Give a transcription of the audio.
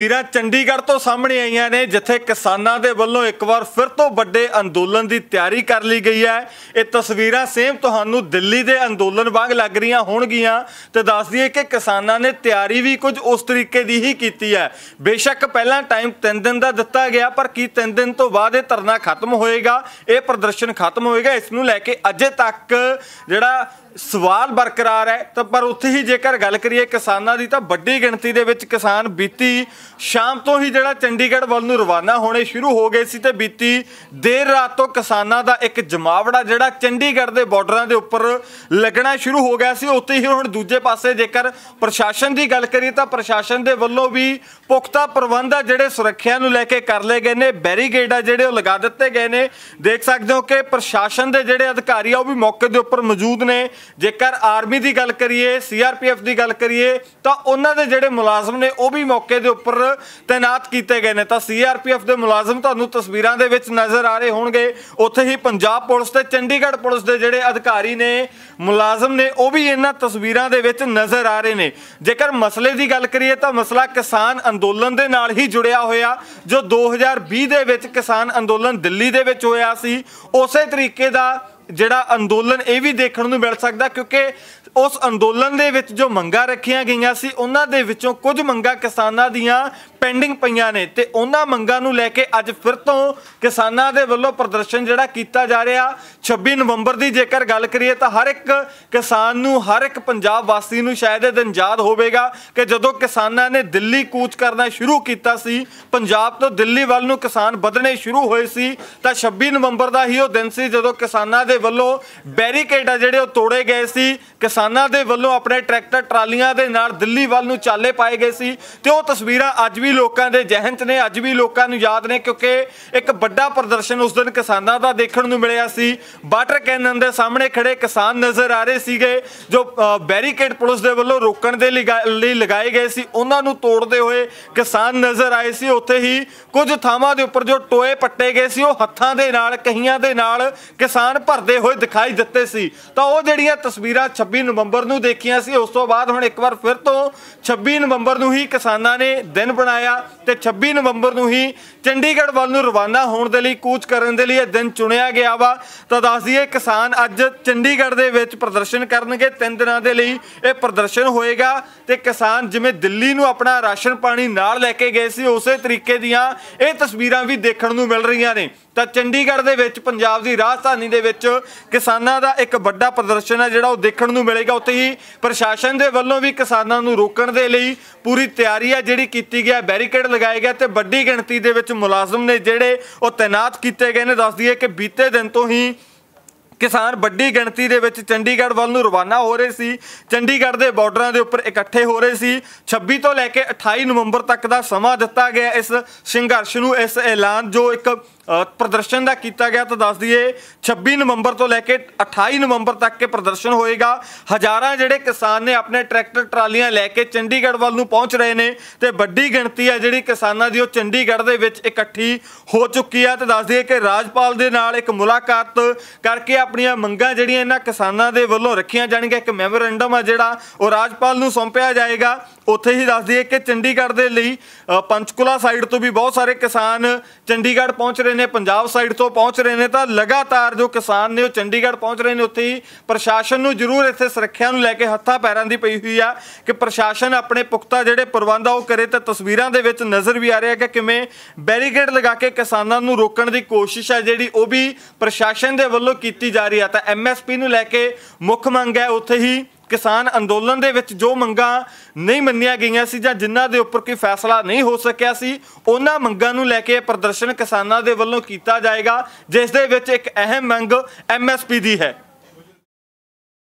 ਤਸਵੀਰਾਂ ਚੰਡੀਗੜ੍ਹ ਤੋਂ ਸਾਹਮਣੇ ਆਈਆਂ ਨੇ ਜਿੱਥੇ ਕਿਸਾਨਾਂ ਦੇ ਵੱਲੋਂ ਇੱਕ ਵਾਰ ਫਿਰ ਤੋਂ ਵੱਡੇ ਅੰਦੋਲਨ ਦੀ ਤਿਆਰੀ ਕਰ ਲਈ ਗਈ ਹੈ ਇਹ ਤਸਵੀਰਾਂ ਸੇਮ ਤੁਹਾਨੂੰ ਦਿੱਲੀ ਦੇ ਅੰਦੋਲਨ ਵਾਂਗ ਲੱਗ ਰਹੀਆਂ ਹੋਣਗੀਆਂ ਤੇ ਦੱਸ ਦਈਏ ਕਿ ਕਿਸਾਨਾਂ ਨੇ ਤਿਆਰੀ ਵੀ ਕੁਝ ਉਸ ਤਰੀਕੇ ਦੀ ਹੀ ਕੀਤੀ ਹੈ ਬੇਸ਼ੱਕ ਪਹਿਲਾਂ ਟਾਈਮ 3 ਦਿਨ ਦਾ ਦਿੱਤਾ ਗਿਆ ਪਰ ਕੀ 3 ਦਿਨ ਤੋਂ ਬਾਅਦ ਇਹ ਧਰਨਾ ਖਤਮ ਹੋਏਗਾ ਇਹ ਪ੍ਰਦਰਸ਼ਨ ਖਤਮ ਹੋਏਗਾ ਇਸ ਨੂੰ ਲੈ ਕੇ ਅਜੇ ਤੱਕ ਜਿਹੜਾ ਸਵਾਲ ਬਰਕਰਾਰ ਹੈ ਤਾਂ ਪਰ ਉੱਥੇ ਹੀ ਜੇਕਰ ਗੱਲ ਕਰੀਏ ਕਿਸਾਨਾਂ ਦੀ ਤਾਂ ਵੱਡੀ ਗਿਣਤੀ ਦੇ ਵਿੱਚ ਕਿਸਾਨ ਬੀਤੀ ਸ਼ਾਮ ਤੋਂ ਹੀ ਜਿਹੜਾ ਚੰਡੀਗੜ੍ਹ ਵੱਲ ਨੂੰ ਰਵਾਨਾ ਹੋਣੇ ਸ਼ੁਰੂ ਹੋ ਗਏ ਸੀ ਤੇ ਬੀਤੀ ਦੇਰ ਰਾਤ ਤੋਂ ਕਿਸਾਨਾਂ ਦਾ ਇੱਕ ਜਮਾਵੜਾ ਜਿਹੜਾ ਚੰਡੀਗੜ੍ਹ ਦੇ ਬਾਰਡਰਾਂ ਦੇ ਉੱਪਰ ਲੱਗਣਾ ਸ਼ੁਰੂ ਹੋ ਗਿਆ ਸੀ ਉੱਥੇ ਹੀ ਹੁਣ ਦੂਜੇ ਪਾਸੇ ਜੇਕਰ ਪ੍ਰਸ਼ਾਸਨ ਦੀ ਗੱਲ ਕਰੀਏ ਤਾਂ ਪ੍ਰਸ਼ਾਸਨ ਦੇ ਵੱਲੋਂ ਵੀ ਪੁਖਤਾ ਪ੍ਰਬੰਧ ਆ ਜਿਹੜੇ ਸੁਰੱਖਿਆ ਨੂੰ ਲੈ ਕੇ ਕਰ ਲਏ ਗਏ ਨੇ ਬੈਰੀਗੇਡ ਆ ਜਿਹੜੇ ਉਹ ਲਗਾ ਦਿੱਤੇ ਗਏ ਨੇ ਦੇਖ ਸਕਦੇ ਹੋ ਕਿ ਪ੍ਰਸ਼ਾਸਨ ਦੇ ਜਿਹੜੇ ਅਧਿਕਾਰੀ ਆ ਉਹ ਵੀ ਮੌਕੇ ਦੇ ਉੱਪਰ ਮੌਜੂਦ ਨੇ ਜੇਕਰ ਆਰਮੀ ਦੀ ਗੱਲ ਕਰੀਏ ਸੀਆਰਪੀਐਫ ਦੀ ਗੱਲ ਕਰੀਏ ਤਾਂ ਉਹਨਾਂ ਦੇ ਜਿਹੜੇ ਮੁਲਾਜ਼ਮ ਨੇ ਉਹ ਵੀ ਮੌਕੇ ਦੇ ਉੱਪਰ ਤਾਇਨਾਤ ਕੀਤੇ ਗਏ ਨੇ ਤਾਂ ਸੀਆਰਪੀਐਫ ਦੇ ਮੁਲਾਜ਼ਮ ਤੁਹਾਨੂੰ ਤਸਵੀਰਾਂ ਦੇ ਵਿੱਚ ਨਜ਼ਰ ਆ ਰਹੇ ਹੋਣਗੇ ਉੱਥੇ ਹੀ ਪੰਜਾਬ ਪੁਲਿਸ ਤੇ ਚੰਡੀਗੜ੍ਹ ਪੁਲਿਸ ਦੇ ਜਿਹੜੇ ਅਧਿਕਾਰੀ ਨੇ ਮੁਲਾਜ਼ਮ ਨੇ ਉਹ ਵੀ ਇਹਨਾਂ ਤਸਵੀਰਾਂ ਦੇ ਵਿੱਚ ਨਜ਼ਰ ਆ ਰਹੇ ਨੇ ਜੇਕਰ ਮਸਲੇ ਦੀ ਗੱਲ ਕਰੀਏ ਤਾਂ ਮਸਲਾ ਕਿਸਾਨ ਅੰਦੋਲਨ ਦੇ ਨਾਲ ਹੀ ਜੁੜਿਆ ਹੋਇਆ ਜੋ 2020 ਦੇ ਵਿੱਚ ਕਿਸਾਨ ਅੰਦੋਲਨ ਦਿੱਲੀ ਦੇ ਵਿੱਚ ਹੋਇਆ ਸੀ ਉਸੇ ਤਰੀਕੇ ਦਾ ਜਿਹੜਾ ਅੰਦੋਲਨ ਇਹ ਵੀ ਦੇਖਣ ਨੂੰ ਮਿਲ ਸਕਦਾ ਕਿਉਂਕਿ ਉਸ ਅੰਦੋਲਨ ਦੇ ਵਿੱਚ ਜੋ ਮੰਗਾਂ ਰੱਖੀਆਂ ਗਈਆਂ ਸੀ ਉਹਨਾਂ ਦੇ ਵਿੱਚੋਂ ਕੁਝ ਮੰਗਾਂ ਕਿਸਾਨਾਂ ਦੀਆਂ ਪੈਂਡਿੰਗ ਪਈਆਂ ਨੇ ਤੇ ਉਹਨਾਂ ਮੰਗਾਂ ਨੂੰ ਲੈ ਕੇ ਅੱਜ ਫਿਰ ਤੋਂ ਕਿਸਾਨਾਂ ਦੇ ਵੱਲੋਂ ਪ੍ਰਦਰਸ਼ਨ ਜਿਹੜਾ ਕੀਤਾ ਜਾ ਰਿਹਾ 26 ਨਵੰਬਰ ਦੀ ਜੇਕਰ ਗੱਲ ਕਰੀਏ ਤਾਂ ਹਰ ਇੱਕ ਕਿਸਾਨ ਨੂੰ ਹਰ ਇੱਕ ਪੰਜਾਬ ਵਾਸੀ ਨੂੰ ਸ਼ਾਇਦ ਇਹ ਦਿਨ ਯਾਦ ਹੋਵੇਗਾ ਕਿ ਜਦੋਂ ਕਿਸਾਨਾਂ ਨੇ ਦਿੱਲੀ ਕੂਚ ਕਰਨਾ ਸ਼ੁਰੂ ਕੀਤਾ ਸੀ ਪੰਜਾਬ ਤੋਂ ਦਿੱਲੀ ਵੱਲ ਨੂੰ ਕਿਸਾਨ ਵਧਣੇ ਸ਼ੁਰੂ ਹੋਏ ਸੀ ਤਾਂ 26 ਨਵੰਬਰ ਦਾ ਹੀ ਉਹ ਦਿਨ ਸੀ ਜਦੋਂ ਕਿਸਾਨਾਂ ਦੇ ਵੱਲੋਂ ਬੈਰੀਕੇਡ ਆ ਜਿਹੜੇ ਉਹ ਤੋੜੇ ਗਏ ਸੀ ਕਿਸਾਨਾਂ ਦੇ ਵੱਲੋਂ ਆਪਣੇ ਟਰੈਕਟਰ ਟਰਾਲੀਆਂ ਦੇ ਨਾਲ ਦਿੱਲੀ ਵੱਲ ਨੂੰ ਚਾਲੇ ਪਾਏ ਗਏ ਸੀ ਤੇ ਉਹ ਤਸਵੀਰਾਂ ਅੱਜ ਵੀ ਲੋਕਾਂ ਦੇ ਜ਼ਿਹਨ 'ਚ ਨੇ ਅੱਜ ਵੀ ਲੋਕਾਂ ਨੂੰ ਯਾਦ ਨੇ ਕਿਉਂਕਿ ਇੱਕ ਵੱਡਾ ਪ੍ਰਦਰਸ਼ਨ ਉਸ ਦਿਨ ਕਿਸਾਨਾਂ ਦਾ ਦੇਖਣ ਨੂੰ ਮਿਲਿਆ ਸੀ ਵਾਟਰ ਕੈਨਨ ਦੇ ਸਾਹਮਣੇ ਖੜੇ ਕਿਸਾਨ ਨਜ਼ਰ ਆ ਰਹੇ ਸੀਗੇ ਜੋ ਬੈਰੀਕੇਡ ਪੁਲਿਸ ਦੇ ਵੱਲੋਂ ਰੋਕਣ ਦੇ ਲਈ ਲਗਾਏ ਗਏ ਸੀ ਉਹਨਾਂ ਨੂੰ ਤੋੜਦੇ ਹੋਏ ਕਿਸਾਨ ਨਜ਼ਰ ਆਏ ਸੀ ਉੱਥੇ ਹੀ ਕੁਝ ਥਾਵਾਂ ਦੇ ਉੱਪਰ ਜੋ ਟੋਏ ਪੱਟੇ ਗਏ ਸੀ ਉਹ ਹੱਥਾਂ ਦੇ ਨਾਲ ਕਹੀਆਂ ਦੇ ਨਾਲ ਕਿਸਾਨ ਭਰ ਕਰਦੇ ਹੋਏ ਦਿਖਾਈ ਦਿੱਤੇ ਸੀ ਤਾਂ ਉਹ ਜਿਹੜੀਆਂ ਤਸਵੀਰਾਂ 26 ਨਵੰਬਰ ਨੂੰ ਦੇਖੀਆਂ ਸੀ ਉਸ ਤੋਂ ਬਾਅਦ ਹੁਣ ਇੱਕ ਵਾਰ ਫਿਰ ਤੋਂ 26 ਨਵੰਬਰ ਨੂੰ ਹੀ ਕਿਸਾਨਾਂ ਨੇ ਦਿਨ ਬਣਾਇਆ ਤੇ 26 ਨਵੰਬਰ ਨੂੰ ਹੀ ਚੰਡੀਗੜ੍ਹ ਵੱਲ ਨੂੰ ਰਵਾਨਾ ਹੋਣ ਦੇ ਲਈ ਕੂਚ ਕਰਨ ਦੇ ਲਈ ਇਹ ਦਿਨ ਚੁਣਿਆ ਗਿਆ ਵਾ ਤਾਂ ਦੱਸ ਦਈਏ ਕਿਸਾਨ ਅੱਜ ਚੰਡੀਗੜ੍ਹ ਦੇ ਵਿੱਚ ਪ੍ਰਦਰਸ਼ਨ ਕਰਨਗੇ ਤਿੰਨ ਦਿਨਾਂ ਦੇ ਲਈ ਇਹ ਪ੍ਰਦਰਸ਼ਨ ਹੋਏਗਾ ਤੇ ਕਿਸਾਨ ਜਿਵੇਂ ਦਿੱਲੀ ਨੂੰ ਆਪਣਾ ਰਾਸ਼ਨ ਪਾਣੀ ਨਾਲ ਲੈ ਕੇ ਗਏ ਸੀ ਉਸੇ ਤਰੀਕੇ ਦੀਆਂ ਇਹ ਤਸਵੀਰਾਂ ਵੀ ਦੇਖਣ ਨੂੰ ਮਿਲ ਰਹੀਆਂ ਨੇ ਤਾਂ ਚੰਡੀਗੜ੍ਹ ਦੇ ਵਿੱਚ ਪੰਜਾਬ ਦੀ ਰਾਜਧਾਨੀ ਦੇ ਵਿੱਚ ਕਿਸਾਨਾਂ ਦਾ ਇੱਕ ਵੱਡਾ ਪ੍ਰਦਰਸ਼ਨ ਹੈ ਜਿਹੜਾ ਉਹ ਦੇਖਣ ਨੂੰ ਮਿਲੇਗਾ ਉੱਥੇ ਹੀ ਪ੍ਰਸ਼ਾਸਨ ਦੇ ਵੱਲੋਂ ਵੀ ਕਿਸਾਨਾਂ ਨੂੰ ਰੋਕਣ ਦੇ ਲਈ ਪੂਰੀ ਤਿਆਰੀ ਹੈ ਜਿਹੜੀ ਕੀਤੀ ਗਿਆ ਬੈਰੀਕੇਡ ਲਗਾਏ ਗਏ ਤੇ ਵੱਡੀ ਗਿਣਤੀ ਦੇ ਵਿੱਚ ਮੁਲਾਜ਼ਮ ਨੇ ਜਿਹੜੇ ਉਹ ਤਾਇਨਾਤ ਕੀਤੇ ਗਏ ਨੇ ਦੱਸ ਦਈਏ ਕਿ ਬੀਤੇ ਦਿਨ ਤੋਂ ਹੀ ਕਿਸਾਨ ਵੱਡੀ ਗਿਣਤੀ ਦੇ ਵਿੱਚ ਚੰਡੀਗੜ੍ਹ ਵੱਲ ਨੂੰ ਰਵਾਨਾ ਹੋ ਰਹੇ ਸੀ ਚੰਡੀਗੜ੍ਹ ਦੇ ਬਾਰਡਰਾਂ ਦੇ ਉੱਪਰ ਇਕੱਠੇ ਹੋ ਰਹੇ ਸੀ 26 ਤੋਂ ਲੈ ਕੇ 28 ਨਵੰਬਰ ਤੱਕ ਦਾ ਸਮਾਂ ਦਿੱਤਾ ਗਿਆ ਇਸ ਸੰਘਰਸ਼ ਨੂੰ ਇਸ ਐਲਾਨ ਜੋ ਇੱਕ ਪ੍ਰਦਰਸ਼ਨ ਦਾ ਕੀਤਾ ਗਿਆ ਤਾਂ ਦੱਸ ਦਈਏ 26 ਨਵੰਬਰ ਤੋਂ ਲੈ ਕੇ 28 ਨਵੰਬਰ ਤੱਕ ਕੇ ਪ੍ਰਦਰਸ਼ਨ ਹੋਏਗਾ ਹਜ਼ਾਰਾਂ ਜਿਹੜੇ ਕਿਸਾਨ ਨੇ ਆਪਣੇ ਟਰੈਕਟਰ ਟਰਾਲੀਆਂ ਲੈ ਕੇ ਚੰਡੀਗੜ੍ਹ ਵੱਲ ਨੂੰ ਪਹੁੰਚ ਰਹੇ ਨੇ ਤੇ ਵੱਡੀ ਗਿਣਤੀ ਹੈ ਜਿਹੜੀ ਕਿਸਾਨਾਂ ਦੀ ਉਹ ਚੰਡੀਗੜ੍ਹ ਦੇ ਵਿੱਚ ਇਕੱਠੀ ਹੋ ਚੁੱਕੀ ਹੈ ਤੇ ਦੱਸ ਦਈਏ ਕਿ ਰਾਜਪਾਲ ਦੇ ਨਾਲ ਇੱਕ ਮੁਲਾਕਾਤ ਕਰਕੇ ਆਪਣੀਆਂ ਮੰਗਾਂ ਜਿਹੜੀਆਂ ਇਹਨਾਂ ਕਿਸਾਨਾਂ ਦੇ ਵੱਲੋਂ ਰੱਖੀਆਂ ਜਾਣਗੀਆਂ ਇੱਕ ਮੈਮੋਰੈਂਡਮ ਆ ਜਿਹੜਾ ਉਹ ਰਾਜਪਾਲ ਨੂੰ ਸੌਂਪਿਆ ਜਾਏਗਾ ਉੱਥੇ ਹੀ ਦੱਸ ਦਈਏ ਕਿ ਚੰਡੀਗੜ੍ਹ ਦੇ ਲਈ ਪੰਚਕੁਲਾ ਸਾਈਡ ਤੋਂ ਵੀ ਬਹੁਤ ਸਾਰੇ ਕਿਸਾਨ ਚੰਡੀਗੜ੍ਹ ਪਹੁੰਚ ਰਹੇ ਨੇ ਪੰਜਾਬ ਸਾਈਡ ਤੋਂ ਪਹੁੰਚ ਰਹੇ ਨੇ ਤਾਂ ਲਗਾਤਾਰ ਜੋ ਕਿਸਾਨ ਨੇ ਉਹ ਚੰਡੀਗੜ੍ਹ ਪਹੁੰਚ ਰਹੇ ਨੇ ਉੱਥੇ ਹੀ ਪ੍ਰਸ਼ਾਸਨ ਨੂੰ ਜ਼ਰੂਰ ਇੱਥੇ ਸੁਰੱਖਿਆ ਨੂੰ ਲੈ ਕੇ ਹੱਥਾਂ ਪੈਰਾਂ ਦੀ ਪਈ ਹੋਈ ਆ ਕਿ ਪ੍ਰਸ਼ਾਸਨ ਆਪਣੇ ਪੁਖਤਾ ਜਿਹੜੇ ਪ੍ਰਬੰਧ ਉਹ ਕਰੇ ਤਾਂ ਤਸਵੀਰਾਂ ਦੇ ਵਿੱਚ ਨਜ਼ਰ ਵੀ ਆ ਰਿਹਾ ਕਿ ਕਿਵੇਂ ਬੈਰੀਕੇਡ ਲਗਾ ਕੇ ਕਿਸਾਨਾਂ ਨੂੰ ਰੋਕਣ ਦੀ ਕੋਸ਼ਿਸ਼ ਆ ਜਿਹੜੀ ਉਹ ਵੀ ਪ੍ਰਸ਼ਾਸਨ ਦੇ ਵੱਲੋਂ ਕੀਤੀ ਜਾ ਰਹੀ ਆ ਤਾਂ ਐਮਐਸਪੀ ਨੂੰ ਲੈ ਕੇ ਮੁੱਖ ਮੰਗ ਹੈ ਉੱਥੇ ਹੀ ਕਿਸਾਨ ਅੰਦੋਲਨ ਦੇ ਵਿੱਚ ਜੋ ਮੰਗਾਂ ਨਹੀਂ ਮੰਨੀਆਂ ਗਈਆਂ ਸੀ ਜਾਂ ਜਿਨ੍ਹਾਂ ਦੇ ਉੱਪਰ ਕੋਈ ਫੈਸਲਾ ਨਹੀਂ ਹੋ ਸਕਿਆ ਸੀ ਉਹਨਾਂ ਮੰਗਾਂ ਨੂੰ ਲੈ ਕੇ ਪ੍ਰਦਰਸ਼ਨ ਕਿਸਾਨਾਂ ਦੇ ਵੱਲੋਂ ਕੀਤਾ ਜਾਏਗਾ ਜਿਸ ਦੇ ਵਿੱਚ ਇੱਕ ਅਹਿਮ ਮੰਗ ਐਮਐਸਪੀ ਦੀ ਹੈ